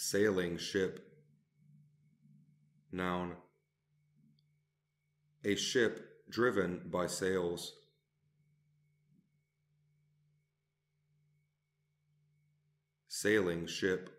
sailing ship. Noun. A ship driven by sails. Sailing ship.